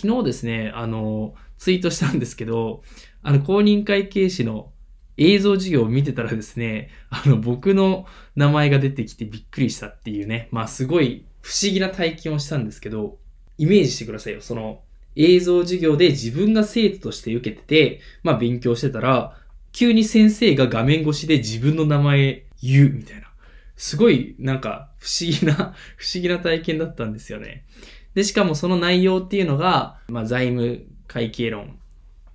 昨日ですね、あの、ツイートしたんですけど、あの、公認会計士の映像授業を見てたらですね、あの、僕の名前が出てきてびっくりしたっていうね、まあ、すごい不思議な体験をしたんですけど、イメージしてくださいよ。その、映像授業で自分が生徒として受けてて、まあ、勉強してたら、急に先生が画面越しで自分の名前言うみたいな。すごいなんか不思議な、不思議な体験だったんですよね。で、しかもその内容っていうのが、まあ、財務会計論。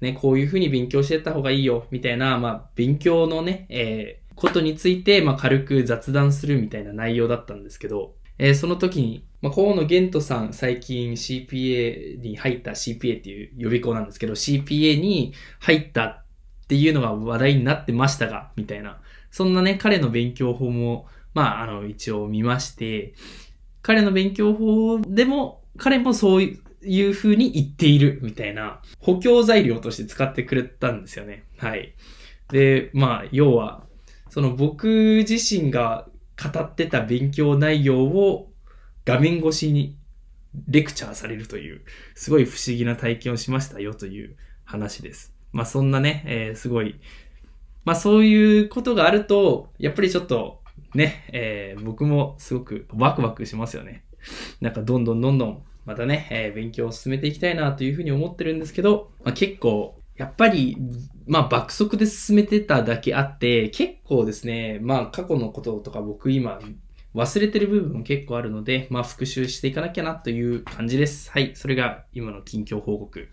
ね、こういうふうに勉強してた方がいいよ、みたいな、まあ、勉強のね、えー、ことについて、まあ、軽く雑談するみたいな内容だったんですけど、えー、その時に、まあ、河野玄斗さん、最近 CPA に入った CPA っていう予備校なんですけど、CPA に入ったっていうのが話題になってましたが、みたいな。そんなね、彼の勉強法も、まあ、あの、一応見まして、彼の勉強法でも、彼もそういう風に言っているみたいな補強材料として使ってくれたんですよね。はい。で、まあ、要は、その僕自身が語ってた勉強内容を画面越しにレクチャーされるという、すごい不思議な体験をしましたよという話です。まあそんなね、えー、すごい、まあそういうことがあると、やっぱりちょっとね、えー、僕もすごくワクワクしますよね。なんかどんどんどんどんまたね、えー、勉強を進めていきたいなというふうに思ってるんですけど、まあ、結構、やっぱり、まあ爆速で進めてただけあって、結構ですね、まあ過去のこととか僕今忘れてる部分も結構あるので、まあ復習していかなきゃなという感じです。はい、それが今の近況報告